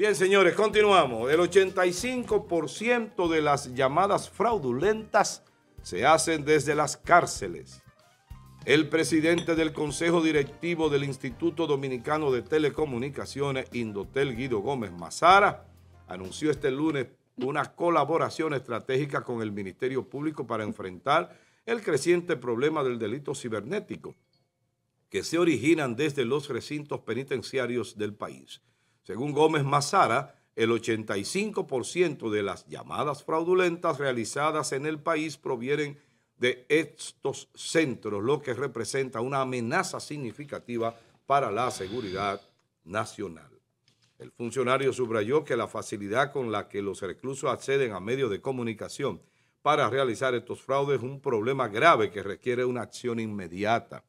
Bien, señores, continuamos. El 85% de las llamadas fraudulentas se hacen desde las cárceles. El presidente del Consejo Directivo del Instituto Dominicano de Telecomunicaciones, Indotel Guido Gómez Mazara, anunció este lunes una colaboración estratégica con el Ministerio Público para enfrentar el creciente problema del delito cibernético que se originan desde los recintos penitenciarios del país. Según Gómez Mazara, el 85% de las llamadas fraudulentas realizadas en el país provienen de estos centros, lo que representa una amenaza significativa para la seguridad nacional. El funcionario subrayó que la facilidad con la que los reclusos acceden a medios de comunicación para realizar estos fraudes es un problema grave que requiere una acción inmediata.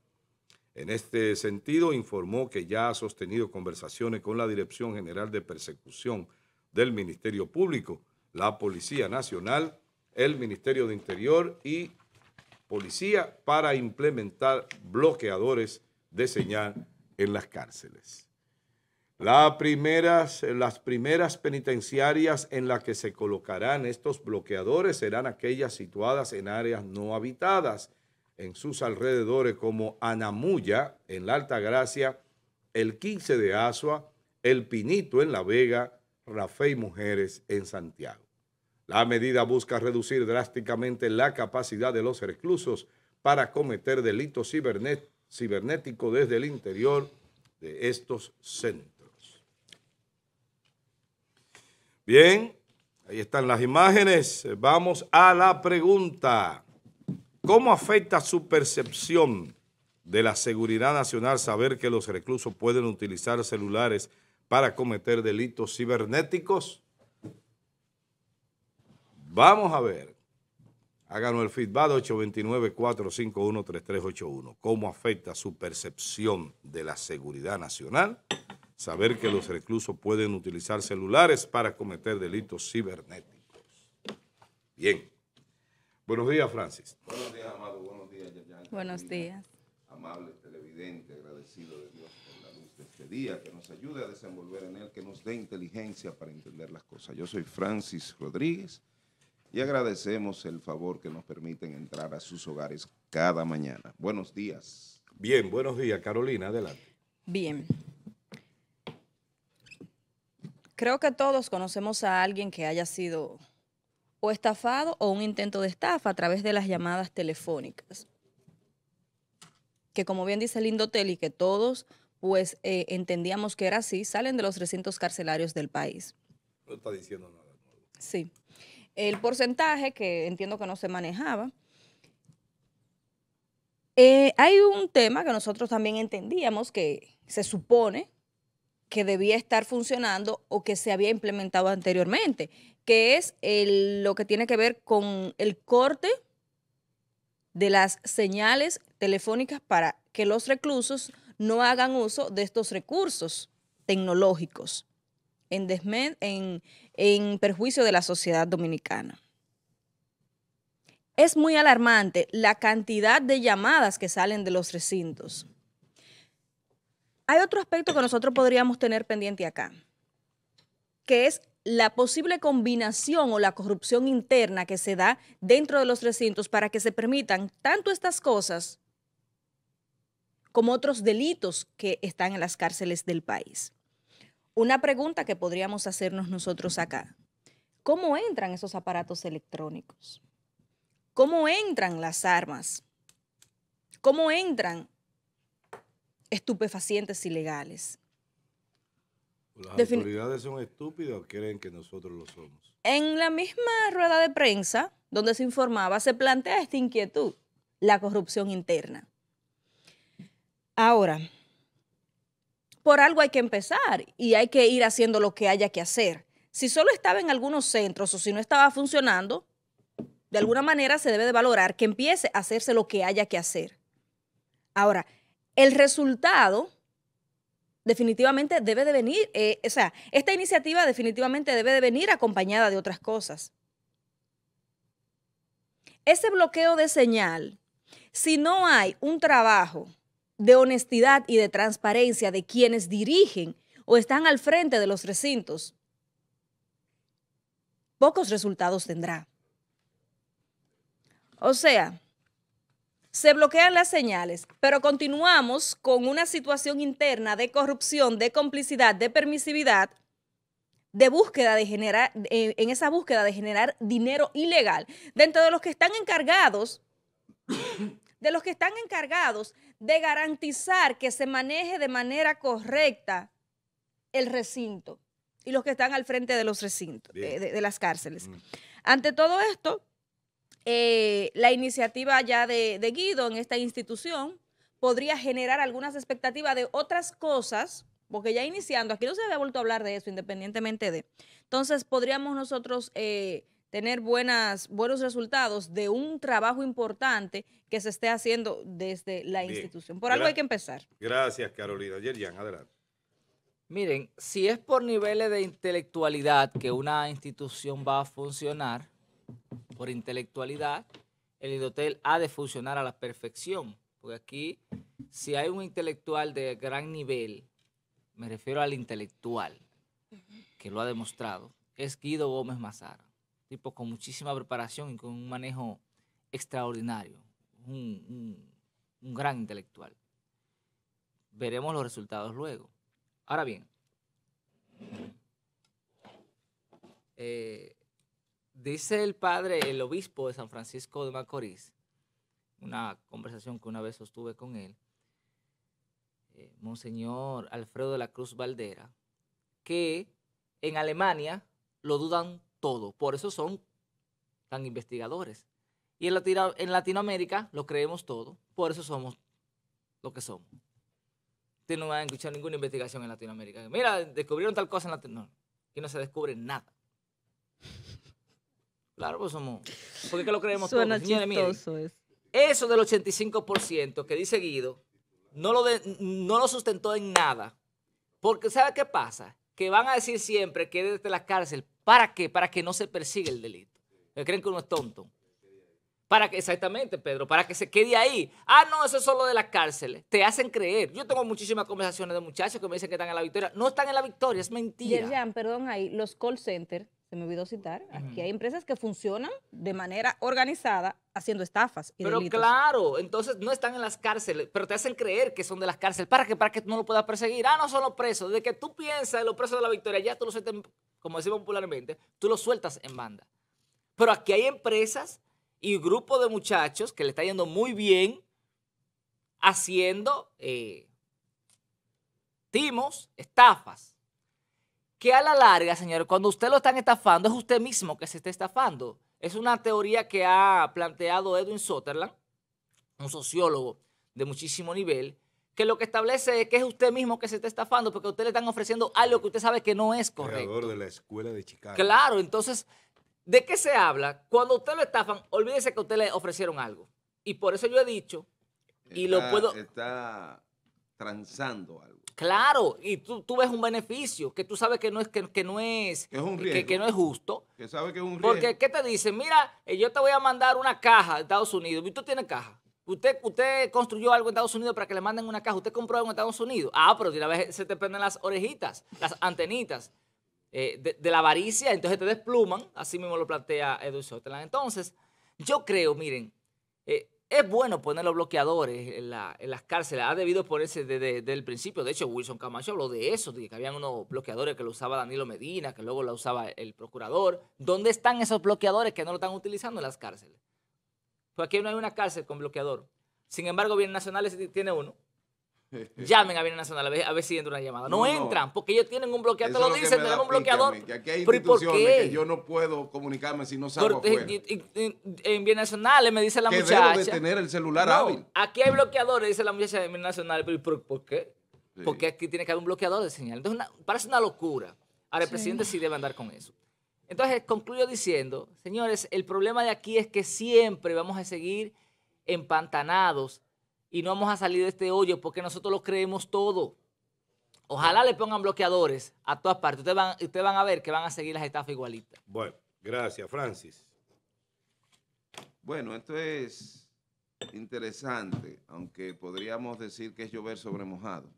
En este sentido, informó que ya ha sostenido conversaciones con la Dirección General de Persecución del Ministerio Público, la Policía Nacional, el Ministerio de Interior y Policía para implementar bloqueadores de señal en las cárceles. Las primeras, las primeras penitenciarias en las que se colocarán estos bloqueadores serán aquellas situadas en áreas no habitadas, en sus alrededores como Anamuya en la Alta Gracia, el 15 de Asua, el Pinito en La Vega, y Mujeres en Santiago. La medida busca reducir drásticamente la capacidad de los reclusos para cometer delitos cibernéticos desde el interior de estos centros. Bien, ahí están las imágenes. Vamos a la pregunta. ¿Cómo afecta su percepción de la seguridad nacional saber que los reclusos pueden utilizar celulares para cometer delitos cibernéticos? Vamos a ver. Háganos el feedback 829-451-3381. ¿Cómo afecta su percepción de la seguridad nacional? Saber que los reclusos pueden utilizar celulares para cometer delitos cibernéticos. Bien. Buenos días, Francis. Buenos días. Amable televidente, agradecido de Dios por la luz de este día, que nos ayude a desenvolver en él, que nos dé inteligencia para entender las cosas. Yo soy Francis Rodríguez y agradecemos el favor que nos permiten entrar a sus hogares cada mañana. Buenos días. Bien, buenos días. Carolina, adelante. Bien. Creo que todos conocemos a alguien que haya sido o estafado o un intento de estafa a través de las llamadas telefónicas que como bien dice Lindo y que todos pues eh, entendíamos que era así, salen de los recintos carcelarios del país. No está diciendo nada Sí. El porcentaje, que entiendo que no se manejaba, eh, hay un tema que nosotros también entendíamos que se supone que debía estar funcionando o que se había implementado anteriormente, que es lo que tiene que ver con el corte de las señales telefónicas para que los reclusos no hagan uso de estos recursos tecnológicos en, en, perjuicio de la sociedad dominicana. Es muy alarmante la cantidad de llamadas que salen de los recintos. Hay otro aspecto que nosotros podríamos tener pendiente acá, que es la posible combinación o la corrupción interna que se da dentro de los recintos para que se permitan tanto estas cosas como otros delitos que están en las cárceles del país. Una pregunta que podríamos hacernos nosotros acá. ¿Cómo entran esos aparatos electrónicos? ¿Cómo entran las armas? ¿Cómo entran estupefacientes ilegales? Las autoridades son estúpidas o creen que nosotros lo somos. En la misma rueda de prensa donde se informaba, se plantea esta inquietud, la corrupción interna. Ahora, por algo hay que empezar y hay que ir haciendo lo que haya que hacer. Si solo estaba en algunos centros o si no estaba funcionando, de alguna manera se debe de valorar que empiece a hacerse lo que haya que hacer. Ahora, el resultado definitivamente debe de venir, eh, o sea, esta iniciativa definitivamente debe de venir acompañada de otras cosas. Ese bloqueo de señal, si no hay un trabajo de honestidad y de transparencia de quienes dirigen o están al frente de los recintos, pocos resultados tendrá. O sea, se bloquean las señales, pero continuamos con una situación interna de corrupción, de complicidad, de permisividad, de búsqueda de generar, en esa búsqueda de generar dinero ilegal, dentro de los que están encargados, de los que están encargados de garantizar que se maneje de manera correcta el recinto y los que están al frente de los recintos, eh, de las cárceles. Mm. Ante todo esto, eh, la iniciativa ya de, Guido en esta institución podría generar algunas expectativas de otras cosas porque ya iniciando, aquí no se había vuelto a hablar de eso, independientemente de. Entonces, podríamos nosotros eh, tener buenos resultados de un trabajo importante que se esté haciendo desde la institución. Por algo hay que empezar. Gracias, Carolina. Yerian, adelante. Miren, si es por niveles de intelectualidad que una institución va a funcionar, por intelectualidad, el IDOTEL ha de funcionar a la perfección. Porque aquí, si hay un intelectual de gran nivel, me refiero al intelectual que lo ha demostrado, es Guido Gómez Mazara. Tipo con muchísima preparación y con un manejo extraordinario. Un, gran intelectual. Veremos los resultados luego. Ahora bien, eh, Dice el padre, el obispo de San Francisco de Macorís, una conversación que una vez sostuve con él, eh, Monseñor Alfredo de la Cruz Valdera, que en Alemania lo dudan todo, por eso son tan investigadores. Y en, en Latinoamérica lo creemos todo, por eso somos lo que somos. Usted no va a escuchar ninguna investigación en Latinoamérica. Mira, descubrieron tal cosa en Latinoamérica. No, no se descubre nada. Claro, pues somos. ¿Por qué lo creemos todos? Eso del 85% que dice Guido, no lo, no lo sustentó en nada. Porque, ¿sabe qué pasa? Que van a decir siempre que desde la cárcel. ¿Para qué? Para que no se persiga el delito. Creen que uno es tonto. Para que, exactamente, Pedro, para que se quede ahí. Ah, no, eso es solo de las cárceles. Te hacen creer. Yo tengo muchísimas conversaciones de muchachos que me dicen que están en la victoria. No están en la victoria, es mentira. Yerjan, perdón ahí, los call centers se me olvidó citar, aquí hay empresas que funcionan de manera organizada haciendo estafas Pero claro, entonces no están en las cárceles, pero te hacen creer que son de las cárceles. ¿Para que Para que tú no lo puedas perseguir. Ah, no son los presos. desde que tú piensas en los presos de la victoria, ya tú los sueltas, como decimos popularmente, tú los sueltas en banda. Pero aquí hay empresas y grupos de muchachos que le está yendo muy bien haciendo eh, timos, estafas que a la larga, señor, cuando usted lo están estafando, es usted mismo que se está estafando. Es una teoría que ha planteado Edwin Sutherland, un sociólogo de muchísimo nivel, que lo que establece es que es usted mismo que se está estafando porque usted le están ofreciendo algo que usted sabe que no es correcto. Creador de la escuela de Chicago. Claro, entonces, ¿de qué se habla? Cuando usted lo estafan, olvídese que usted le ofrecieron algo. Y por eso yo he dicho, y lo puedo... Está transando algo. Claro, y tú, tú, ves un beneficio que tú sabes que no es que, no es, que, no es justo. Que sabe que es un riesgo. Porque qué te dicen, mira, eh, yo te voy a mandar una caja de Estados Unidos. Y tú tienes caja. Usted, usted construyó algo en Estados Unidos para que le manden una caja. Usted compró algo en Estados Unidos. Ah, pero de la vez se te prenden las orejitas, las antenitas eh, de, la avaricia, entonces te despluman. Así mismo lo plantea Edu Sotelán. Entonces, yo creo, miren, eh, es bueno poner los bloqueadores en, las cárceles. Ha debido ponerse desde, desde, el principio. De hecho, Wilson Camacho habló de eso, de que habían unos bloqueadores que lo usaba Danilo Medina, que luego lo usaba el procurador. ¿Dónde están esos bloqueadores que no lo están utilizando en las cárceles? Pues aquí no hay una cárcel con bloqueador. Sin embargo, Bien Nacionales tiene uno. Llamen a Bienes Nacional a ver, si entra una llamada. No, entran, porque ellos tienen un bloqueador. Te lo dicen, tenemos un bloqueador. aquí hay por qué? que yo no puedo comunicarme si no saben eh, En, bien Nacional Bienes Nacionales me dice la muchacha. de tener el celular no, Aquí hay bloqueadores, dice la muchacha de Bienes nacional. por, qué? Porque aquí tiene que haber un bloqueador de señal. Entonces, parece una locura. Ahora, el presidente sí debe andar con eso. Entonces, concluyo diciendo, señores, el problema de aquí es que siempre vamos a seguir empantanados y no vamos a salir de este hoyo porque nosotros lo creemos todo. Ojalá le pongan bloqueadores a todas partes. Ustedes van, van a ver que van a seguir las estafas igualitas. Bueno, gracias, Francis. Bueno, esto es interesante, aunque podríamos decir que es llover sobre mojado.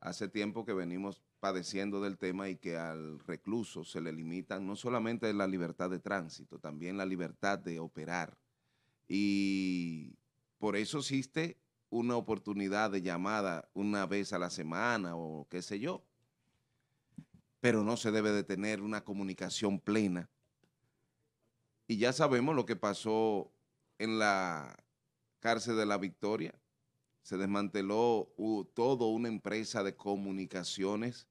Hace tiempo que venimos padeciendo del tema y que al recluso se le limitan no solamente la libertad de tránsito, también la libertad de operar. Y por eso existe una oportunidad de llamada una vez a la semana o qué sé yo. Pero no se debe de tener una comunicación plena. Y ya sabemos lo que pasó en la cárcel de la Victoria. Se desmanteló todo toda una empresa de comunicaciones,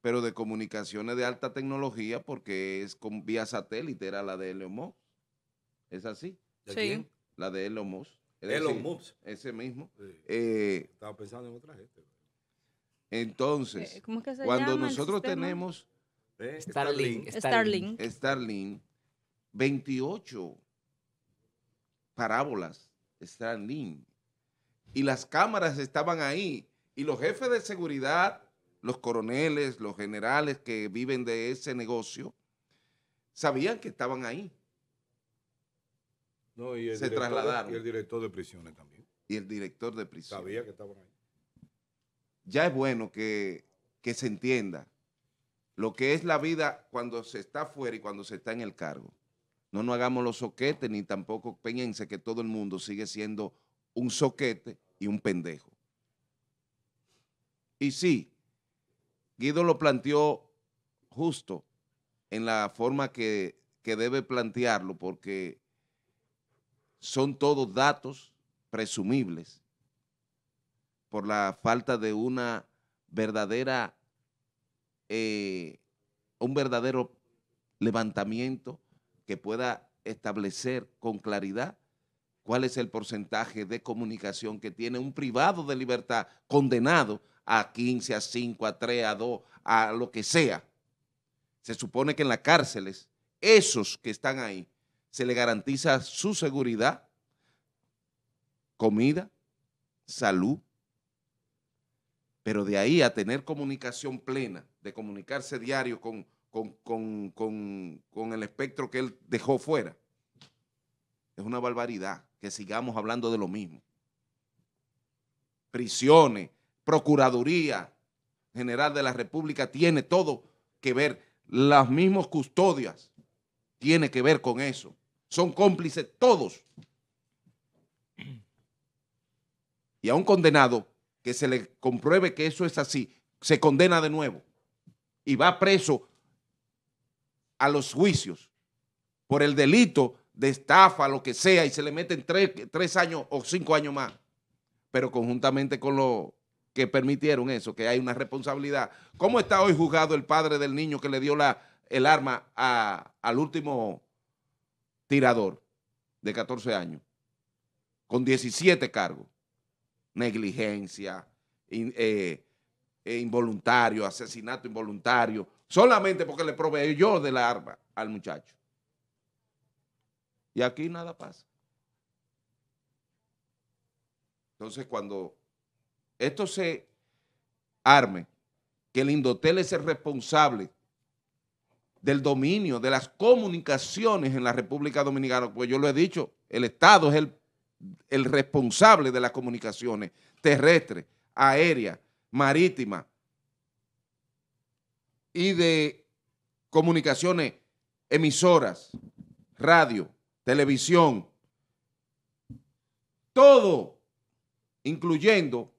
pero de comunicaciones de alta tecnología porque es con vía satélite, era la de Lomos. ¿Es así? sí. La de Lomos. Elon Musk. Ese mismo. Eh, Estaba pensando en otra gente. Entonces, eh, cuando nosotros tenemos Starlink, Starlink, 28 parábolas Starlink, y las cámaras estaban ahí, y los jefes de seguridad, los coroneles, los generales que viven de ese negocio, sabían que estaban ahí y se Y el director de prisiones también. Y el director de prisiones. Sabía que ahí. Ya es bueno que, se entienda lo que es la vida cuando se está fuera y cuando se está en el cargo. No nos hagamos los soquetes ni tampoco peñense que todo el mundo sigue siendo un soquete y un pendejo. Y sí, Guido lo planteó justo en la forma que, que debe plantearlo, porque son todos datos presumibles por la falta de una verdadera, eh, un verdadero levantamiento que pueda establecer con claridad cuál es el porcentaje de comunicación que tiene un privado de libertad condenado a 15, a 5, a 3, a 2, a lo que sea. Se supone que en las cárceles, esos que están ahí, se le garantiza su seguridad, comida, salud, pero de ahí a tener comunicación plena, de comunicarse diario con, el espectro que él dejó fuera, es una barbaridad que sigamos hablando de lo mismo. Prisiones, Procuraduría General de la República tiene todo que ver, las mismas custodias tiene que ver con eso son cómplices todos. Y a un condenado que se le compruebe que eso es así, se condena de nuevo y va preso a los juicios por el delito de estafa, lo que sea, y se le meten tres, años o cinco años más. Pero conjuntamente con los que permitieron eso, que hay una responsabilidad. ¿Cómo está hoy juzgado el padre del niño que le dio la, el arma al último tirador de 14 años, con 17 cargos, negligencia, eh, eh, involuntario, asesinato involuntario, solamente porque le proveyó de la arma al muchacho. Y aquí nada pasa. Entonces, cuando esto se arme, que el Indotel es el responsable del dominio, de las comunicaciones en la República Dominicana, pues yo lo he dicho, el Estado es el, responsable de las comunicaciones terrestres, aéreas, marítimas y de comunicaciones emisoras, radio, televisión, todo incluyendo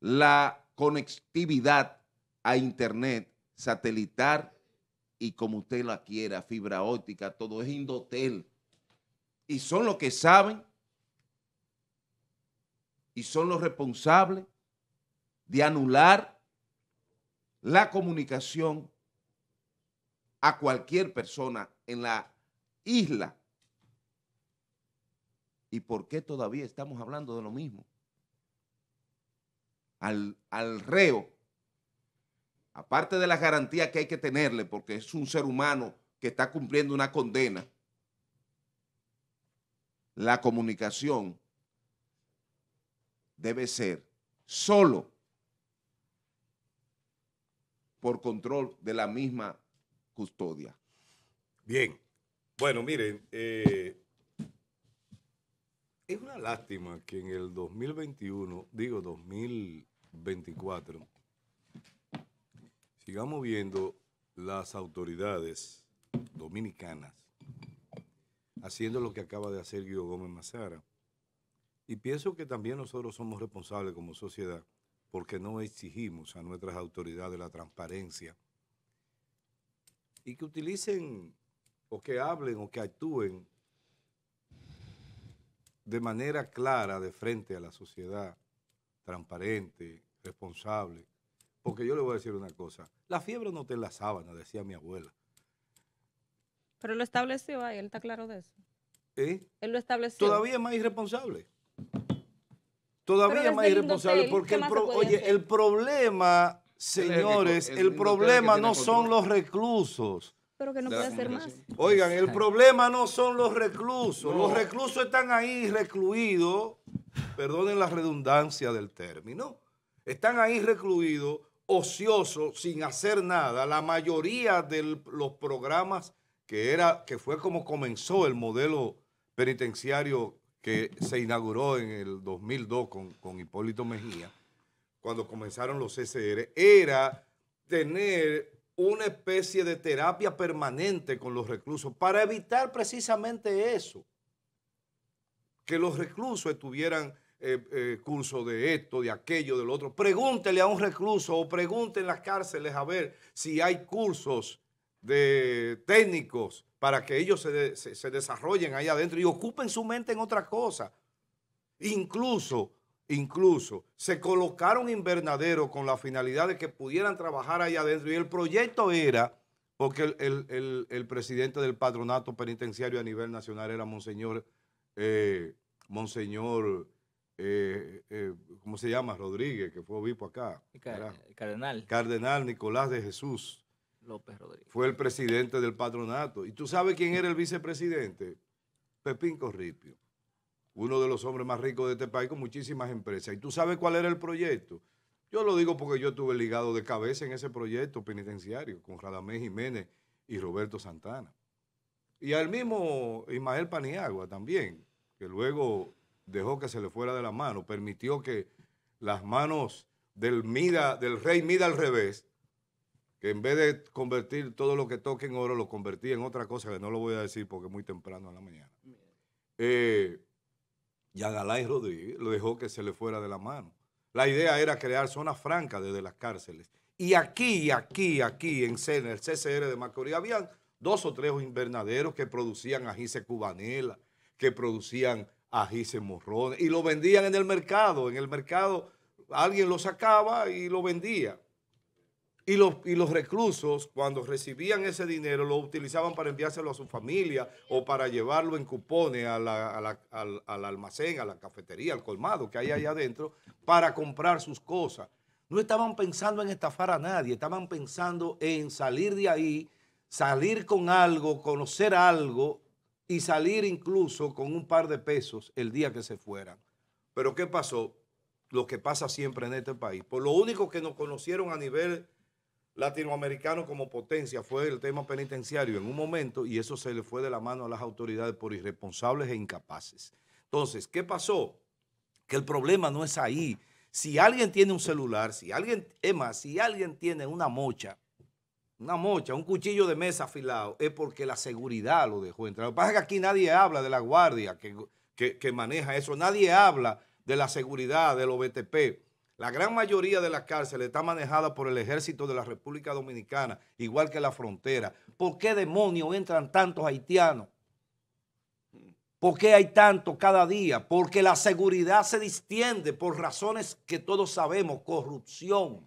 la conectividad a Internet satelital, y como usted la quiera, fibra óptica, todo es Indotel. Y son los que saben y son los responsables de anular la comunicación a cualquier persona en la isla. ¿Y por qué todavía estamos hablando de lo mismo? Al, al reo aparte de las garantías que hay que tenerle, porque es un ser humano que está cumpliendo una condena, la comunicación debe ser solo por control de la misma custodia. Bien, bueno, miren, eh, es una lástima que en el 2021, digo 2024, sigamos viendo las autoridades dominicanas haciendo lo que acaba de hacer Guido Gómez Mazara. Y pienso que también nosotros somos responsables como sociedad porque no exigimos a nuestras autoridades la transparencia y que utilicen o que hablen o que actúen de manera clara de frente a la sociedad, transparente, responsable porque yo le voy a decir una cosa. La fiebre no te en la sábana, decía mi abuela. Pero lo estableció ahí, él está claro de eso. ¿Eh? Él lo estableció. Todavía es más irresponsable. Todavía es más irresponsable porque el, oye, el problema, señores, el, problema no son los reclusos. Pero que no puede hacer más. Oigan, el problema no son los reclusos. Los reclusos están ahí recluidos, perdonen la redundancia del término, están ahí recluidos ocioso, sin hacer nada. La mayoría de los programas que, era, que fue como comenzó el modelo penitenciario que se inauguró en el 2002 con, con Hipólito Mejía, cuando comenzaron los CCR, era tener una especie de terapia permanente con los reclusos para evitar precisamente eso, que los reclusos estuvieran eh, eh, curso de esto, de aquello, del otro. Pregúntele a un recluso o pregunte en las cárceles a ver si hay cursos de técnicos para que ellos se, desarrollen ahí adentro y ocupen su mente en otra cosa. Incluso, incluso, se colocaron invernaderos con la finalidad de que pudieran trabajar allá adentro y el proyecto era, porque el, presidente del patronato penitenciario a nivel nacional era Monseñor, eh, Monseñor eh, eh, ¿cómo se llama? Rodríguez, que fue obispo acá. Eh, cardenal. Cardenal Nicolás de Jesús. López Rodríguez. Fue el presidente del patronato. ¿Y tú sabes quién era el vicepresidente? Pepín Corripio, uno de los hombres más ricos de este país con muchísimas empresas. ¿Y tú sabes cuál era el proyecto? Yo lo digo porque yo estuve ligado de cabeza en ese proyecto penitenciario con Radamés Jiménez y Roberto Santana. Y al mismo Ismael Paniagua también, que luego dejó que se le fuera de la mano, permitió que las manos del del rey Mida al revés, que en vez de convertir todo lo que toque en oro, lo convertía en otra cosa que no lo voy a decir porque es muy temprano en la mañana. Eh, Rodríguez lo dejó que se le fuera de la mano. La idea era crear zonas francas desde las cárceles. Y aquí, aquí, aquí, en, el CCR de Macorís, habían dos o tres invernaderos que producían ají cubanela, que producían ajíes se morrones, y lo vendían en el mercado. En el mercado alguien lo sacaba y lo vendía. Y los, y los reclusos, cuando recibían ese dinero, lo utilizaban para enviárselo a su familia o para llevarlo en cupones al, al almacén, a la cafetería, al colmado que hay allá adentro, para comprar sus cosas. No estaban pensando en estafar a nadie, estaban pensando en salir de ahí, salir con algo, conocer algo y salir incluso con un par de pesos el día que se fueran. Pero ¿qué pasó? Lo que pasa siempre en este país. Por lo único que nos conocieron a nivel latinoamericano como potencia fue el tema penitenciario en un momento y eso se le fue de la mano a las autoridades por irresponsables e incapaces. Entonces, ¿qué pasó? Que el problema no es ahí. Si alguien tiene un celular, si alguien, es más, si alguien tiene una mocha, una mocha, un cuchillo de mesa afilado, es porque la seguridad lo dejó entrar. Lo que pasa es que aquí nadie habla de la guardia que, maneja eso, nadie habla de la seguridad, de los BTP. La gran mayoría de las cárceles está manejada por el ejército de la República Dominicana, igual que la frontera. ¿Por qué demonios entran tantos haitianos? ¿Por qué hay tantos cada día? Porque la seguridad se distiende por razones que todos sabemos, corrupción.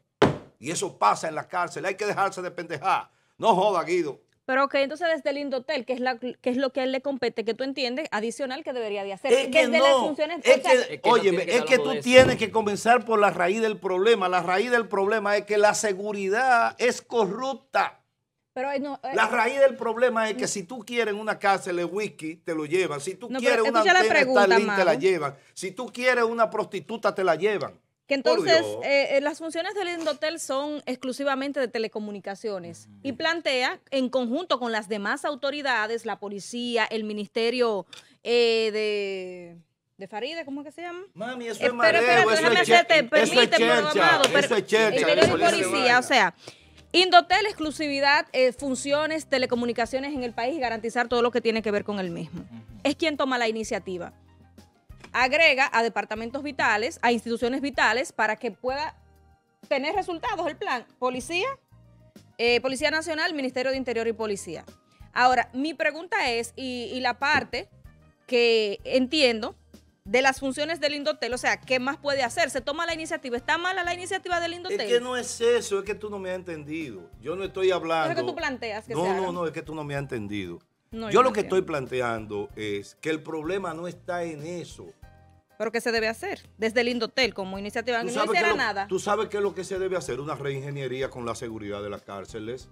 Y eso pasa en la cárcel. Hay que dejarse de pendejar. No joda, Guido. Pero que entonces desde el Indotel, que es, lo que a él le compete, que tú entiendes, adicional que debería de hacer. Es que no, Es que, es que tú tienes que comenzar por la raíz del problema. La raíz del problema es que la seguridad es corrupta. Pero, la raíz del problema es que si tú quieres una cárcel de whisky, te lo llevan. Si tú quieres una antena te la llevan. Si tú quieres una prostituta, te la llevan entonces eh, eh, las funciones del Indotel son exclusivamente de telecomunicaciones y plantea en conjunto con las demás autoridades, la policía, el ministerio eh, de de Faride, ¿cómo es que se llama? Mami, eso es Pero déjame hacerte, permíteme, amado. Eso es policía, o sea, Indotel, exclusividad, funciones, telecomunicaciones en el país y garantizar todo lo que tiene que ver con el mismo. Es quien toma la iniciativa agrega a departamentos vitales, a instituciones vitales, para que pueda tener resultados el plan. Policía, eh, Policía Nacional, Ministerio de Interior y Policía. Ahora, mi pregunta es, y, la parte que entiendo de las funciones del Indotel, o sea, ¿qué más puede hacer? ¿Se toma la iniciativa? ¿Está mala la iniciativa del Indotel? Es que no es eso, es que tú no me has entendido. Yo no estoy hablando... que tú planteas que No, no, no, es que tú no me has entendido. yo, lo que estoy planteando es que el problema no está en eso. Pero ¿qué se debe hacer? Desde el Indotel, como iniciativa, no hiciera nada. ¿Tú sabes qué es lo que se debe hacer? Una reingeniería con la seguridad de las cárceles.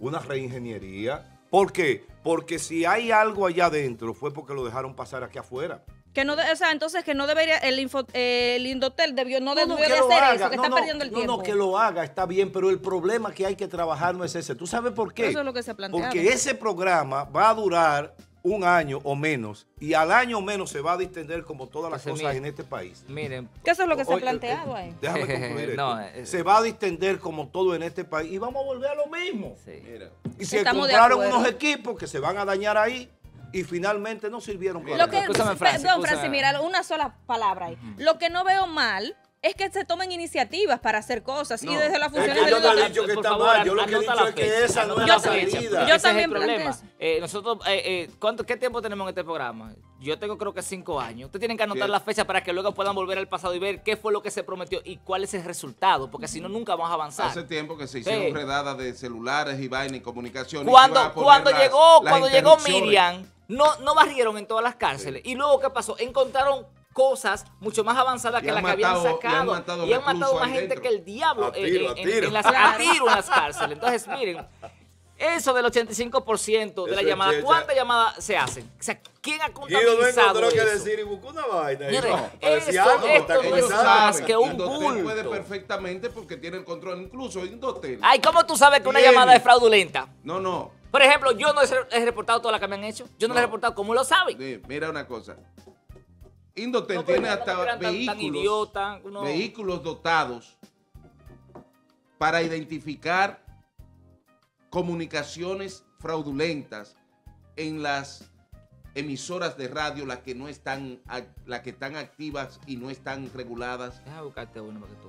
Una reingeniería. ¿Por qué? Porque si hay algo allá adentro, fue porque lo dejaron pasar aquí afuera. Que no, o sea, entonces que no debería, el, Indotel debió, no, debió de hacer eso, que está perdiendo el tiempo. No, que lo haga, está bien, pero el problema que hay que trabajar no es ese. ¿Tú sabes por qué? Eso es lo que se plantea. Porque ese programa va a durar un año o menos, y al año o menos se va a distender como todas las cosas en este país. Miren. ¿Qué eso es lo que se ha planteado eh, ahí? déjame concluir esto. Eh, se va a distender como todo en este país y vamos a volver a lo mismo. Sí. Mira. Y se encontraron unos equipos que se van a dañar ahí, y finalmente no sirvieron para lo que, Francis, Don Francis, mira, una sola palabra ahí. Lo que no veo mal es que se tomen iniciativas para hacer cosas y desde la función es que yo que está mal, yo lo que he dicho es que esa no es la salida. Yo también Eh, nosotros, eh, eh, ¿cuánto, ¿qué tiempo tenemos en este programa? Yo tengo creo que cinco años. Ustedes tienen que anotar la fecha para que luego puedan volver al pasado y ver qué fue lo que se prometió y cuál es el resultado, porque si no nunca vamos a avanzar. Hace tiempo que se hicieron redadas de celulares y vaina y comunicaciones. Cuando, cuando llegó, cuando llegó Miriam, no, no barrieron en todas las cárceles. Y luego, ¿qué pasó? Encontraron cosas mucho más avanzadas que las que habían sacado. Y han matado, más gente que el diablo eh, en, las, tiro en las cárceles. Entonces, miren, eso del 85% de la llamada, ¿cuántas llamadas se hacen? O sea, ¿quién ha contabilizado Yo no tengo que decir y busco una vaina. eso, esto no es más que un bulto. puede perfectamente porque tiene el control, incluso Indotel. Ay, ¿cómo tú sabes que una llamada es fraudulenta? No, no. Por ejemplo, yo no he reportado todas las que me han hecho. Yo no, no. he reportado. ¿Cómo lo saben? mira una cosa. Indotel tiene hasta vehículos, vehículos dotados para identificar comunicaciones fraudulentas en las emisoras de radio las que no están las que están activas y no están reguladas.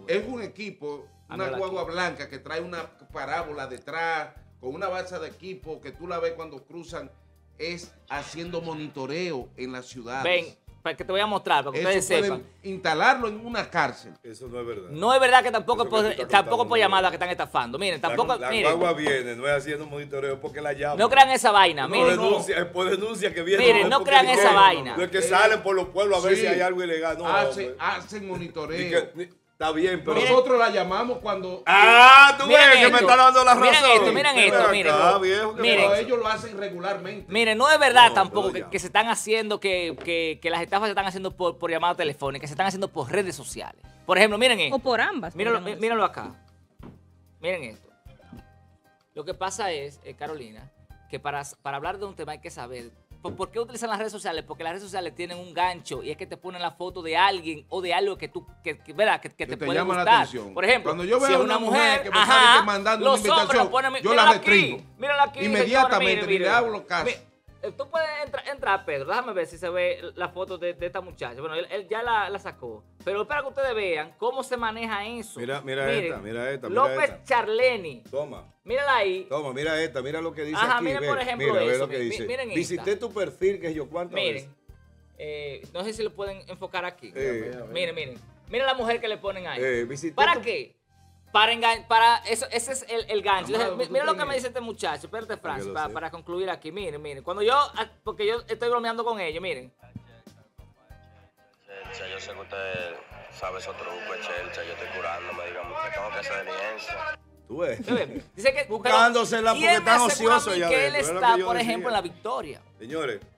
Es un equipo, ah, una guagua blanca que trae una parábola detrás con una balsa de equipo que tú la ves cuando cruzan es haciendo monitoreo en las ciudades. Ven, para que te voy a mostrar, para que ustedes sepan. Instalarlo en una cárcel. Eso no es verdad. No es verdad que tampoco, por, tampoco por llamada que están estafando. Miren, tampoco. La, la viene, no es haciendo monitoreo porque la llama. No crean esa vaina, no miren. Denuncia, eh, pues denuncia que viene. Miren, no, crean esa vaina. No es que salen por los pueblos a ver si hay algo ilegal. No, hacen monitoreo. Está bien, pero nosotros la llamamos cuando. Ah, tú ves que me está dando la razón. Miren esto, miren esto, miren. ellos lo hacen regularmente. Miren, no es verdad tampoco que, se están haciendo, que, que, las estafas se están haciendo por, por llamada telefónica, que se están haciendo por redes sociales. Por ejemplo, miren esto. O por ambas. Míralo acá. Miren esto. Lo que pasa es, eh, Carolina, que para, para hablar de un tema hay que saber ¿Por qué utilizan las redes sociales? Porque las redes sociales tienen un gancho y es que te ponen la foto de alguien o de algo que tú, que, que, ¿verdad? que, te, te, puede llama La atención. Por ejemplo, cuando yo veo si a una, mujer, mujer que me ajá, está mandando una invitación, ponen, yo la restringo. aquí, Inmediatamente, y mire, le hablo eh, tú puedes entrar, entra, Pedro. Déjame ver si se ve la foto de, esta muchacha. Bueno, él, ya la, sacó. Pero para que ustedes vean cómo se maneja eso. Mira, mira esta, mira esta. López Charleni. Toma. Mírala ahí. Toma, mira esta, mira lo que dice. Ajá, miren por ejemplo. eso, Miren esta. Visité tu perfil, que yo cuánto miren, eh, no sé si lo pueden enfocar aquí. Eh, miren, miren. Miren la mujer que le ponen ahí. ¿Para qué? Para engañar, para eso, ese es el, el gancho. miren lo que me dice este muchacho, espérate, Francis, para, concluir aquí. Miren, miren, cuando yo, ah, porque yo estoy bromeando con ellos, miren. Chelcha, yo sé que usted sabe esos trucos, Chelcha, yo estoy curándome, digamos, que tengo que hacer diligencia. Tú ves. Dice que, Buscándosela porque están ocioso ya. Que él está, por ejemplo, en la victoria. Señores.